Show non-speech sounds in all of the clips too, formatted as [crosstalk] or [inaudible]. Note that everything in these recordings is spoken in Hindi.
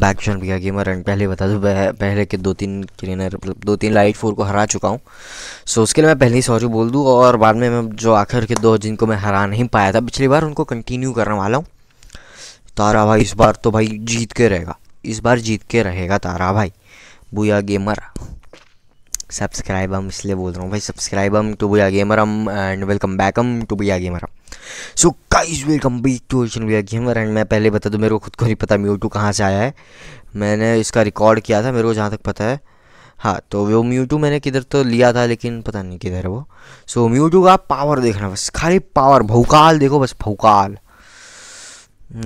बैक शन भैया गेमर एंड पहले बता दूँ पहले के दो तीन क्लीनर मतलब दो तीन लाइट फोर को हरा चुका हूँ सो so, उसके लिए मैं पहले ही सॉरी बोल दूँ और बाद में मैं जो आखिर के दो जिनको मैं हरा नहीं पाया था पिछली बार उनको कंटिन्यू करने वाला हूँ तारा भाई इस बार तो भाई जीत के रहेगा इस बार जीत के रहेगा तारा भाई बुया गेमर सब्सक्राइब हम इसलिए बोल रहा हूँ भाई सब्सक्राइब हम टू बी आ गेमर हम एंड वेलकम बैक हम टू बी आ गेमर हम so guys welcome back to ocean be a gamer and मैं पहले बता दूँ मेरे को खुद को नहीं पता म्यूटू कहाँ से आया है मैंने इसका रिकॉर्ड किया था मेरे को जहाँ तक पता है हाँ तो वो म्यूटू मैंने किधर तो लिया था लेकिन पता नहीं किधर है वो सो म्यू म्यूटू का पावर देखना बस खाली पावर भूकाल देखो बस भूकाल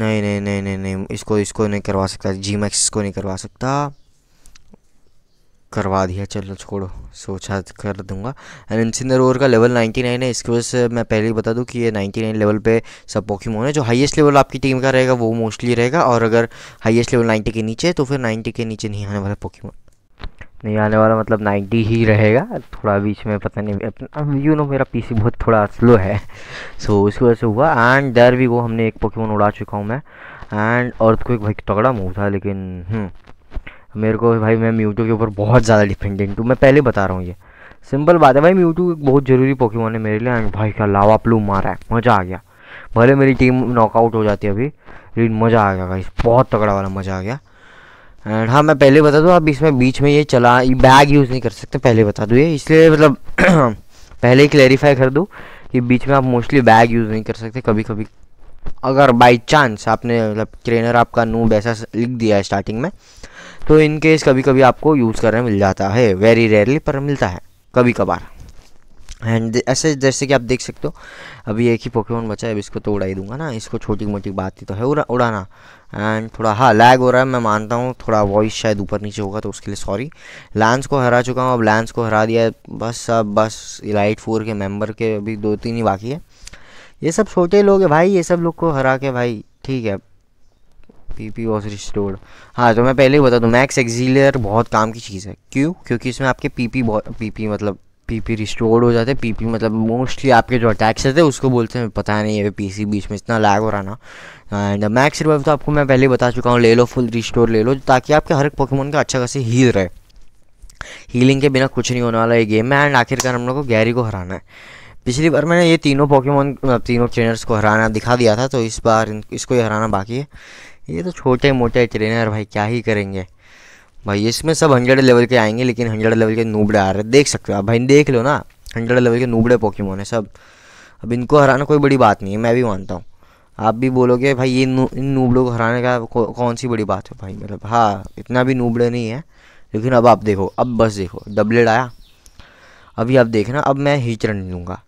नहीं नहीं नहीं नहीं नहीं इसको इसको नहीं करवा सकता जी मैक्स इसको नहीं करवा सकता करवा दिया चलो छोड़ो सोचा कर दूंगा एंड इंसिनर ओवर का लेवल 99 है इसकी वजह से मैं पहले ही बता दूं कि ये 99 लेवल पे सब पॉकीमोन है जो हाईएस्ट लेवल आपकी टीम का रहेगा वो मोस्टली रहेगा और अगर हाईएस्ट लेवल 90 के नीचे तो फिर 90 के नीचे नहीं आने वाला पॉकीमोन नहीं आने वाला मतलब नाइन्टी ही रहेगा थोड़ा बीच में पता नहीं यू नो मेरा पी बहुत थोड़ा स्लो है सो so, उसकी वजह से हुआ एंड डर भी वो हमने एक पोकेमोन उड़ा चुका हूँ मैं एंड और कोई एक भाई तगड़ा मूव था लेकिन हम्म। मेरे को भाई मैं म्यूटू के ऊपर बहुत ज़्यादा डिपेंडेंट हूँ मैं पहले बता रहा हूँ ये सिंपल बात है भाई म्यूटू एक बहुत ज़रूरी पोकेमोन है मेरे लिए एंड भाई क्या लावा प्लू मारा है मज़ा आ गया भले मेरी टीम नॉकआउट हो जाती है अभी लेकिन मज़ा आ गया भाई बहुत तगड़ा वाला मज़ा आ गया एंड हाँ मैं पहले बता दूँ आप इसमें बीच में ये चला ये बैग यूज़ नहीं कर सकते पहले बता दूँ ये इसलिए मतलब [clears throat] पहले ही क्लैरिफाई कर दूँ कि बीच में आप मोस्टली बैग यूज़ नहीं कर सकते कभी कभी अगर बाई चांस आपने मतलब ट्रेनर आपका नूब ऐसा लिख दिया है स्टार्टिंग में तो इन केस कभी कभी आपको यूज़ करने मिल जाता है वेरी रेयरली पर मिलता है कभी कभार एंड ऐसे जैसे कि आप देख सकते हो अभी एक ही पोकेमोन बचा है अब इसको तो उड़ा ही दूंगा ना इसको छोटी मोटी बात ही तो है उड़ा उड़ाना एंड थोड़ा हाँ लैग हो रहा है मैं मानता हूँ थोड़ा वॉइस शायद ऊपर नीचे होगा तो उसके लिए सॉरी लैंस को हरा चुका हूँ अब लैंस को हरा दिया बस अब बस इलाइट फोर के मेम्बर के अभी दो तीन ही बाकी है ये सब छोटे लोग हैं भाई ये सब लोग को हरा के भाई ठीक है पीपी वाज रिस्टोर्ड हाँ तो मैं पहले ही बता दूँ मैक्स एक्जीलियर बहुत काम की चीज़ है क्यों क्योंकि इसमें आपके पीपी पी मतलब पीपी रिस्टोर्ड हो जाते हैं पीपी मतलब मोस्टली आपके जो अटैक्स हैं उसको बोलते हैं पता नहीं है सी बीच में इतना लैग हो रहा ना एंड मैक्स रिवाइव तो आपको मैं पहले ही बता चुका हूँ ले लो फुल रिस्टोर ले लो ताकि आपके हर एक पोकेमोन का अच्छा खासी हील रहे हीलिंग के बिना कुछ नहीं होने वाला ये गेम है एंड आखिरकार हम लोग को गैरी को हराना है पिछली बार मैंने ये तीनों पॉकीमोन मतलब तीनों ट्रेनर्स को हराना दिखा दिया था तो इस बार इसको ही हराना बाकी है ये तो छोटे मोटे ट्रेनर भाई क्या ही करेंगे भाई इसमें सब हंड्रेड लेवल के आएंगे लेकिन हंड्रेड लेवल के नूबड़े आ रहे हैं देख सकते हो आप भाई देख लो ना हंड्रेड लेवल के नूबड़े पोकेमोन है सब अब इनको हराना कोई बड़ी बात नहीं है मैं भी मानता हूँ आप भी बोलोगे भाई ये इन नूबड़ों को हराने का कौन सी बड़ी बात है भाई मतलब हाँ इतना भी नूबड़े नहीं है लेकिन अब आप देखो अब बस देखो डबलेट आया अभी आप देखना अब मैं हीचरन लूँगा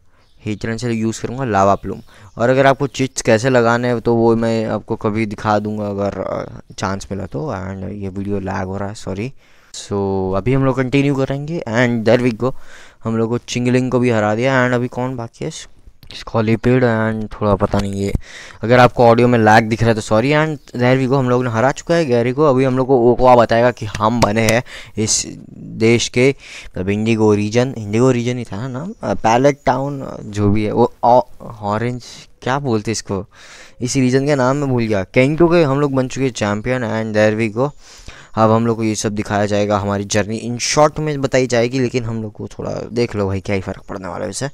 हीटरन से यूज़ करूँगा लावा प्लूम और अगर आपको चिट्स कैसे लगाने हैं तो वो मैं आपको कभी दिखा दूँगा अगर चांस मिला तो एंड ये वीडियो लैग हो रहा है सॉरी सो so, अभी हम लोग कंटिन्यू करेंगे एंड दर वीक को हम लोग को चिंगलिंग को भी हरा दिया एंड अभी कौन बाकी है खाली पेड़ एंड थोड़ा पता नहीं ये अगर आपको ऑडियो में लैग दिख रहा है तो सॉरी एंड गैरवी को हम लोग ने हरा चुका है गैरी को अभी हम लोग को ओकवा बताएगा कि हम बने हैं इस देश के मतलब इंडिगो रीजन इंडिगो रीजन ही था ना नाम पैलेट टाउन जो भी है वो ऑरेंज क्या बोलते इसको इस रीजन का नाम मैं भूल गया कैंटो के हम लोग बन चुके हैं चैम्पियन एंड गैरवी को अब हम लोग को ये सब दिखाया जाएगा हमारी जर्नी इन शॉर्ट में बताई जाएगी लेकिन हम लोग को थोड़ा देख लो भाई क्या ही फ़र्क पड़ने वाला है उसे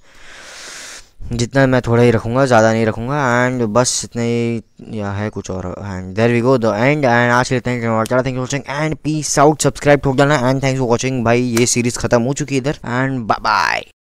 जितना मैं थोड़ा ही रखूँगा ज़्यादा नहीं रखूँगा एंड बस इतना ही या है कुछ और and there we go the end and आज लेते हैं thank you thank you watching and peace out subscribe ठोक डालना एंड थैंक्स फॉर वॉचिंग भाई ये सीरीज़ खत्म हो चुकी है इधर एंड बाय बाय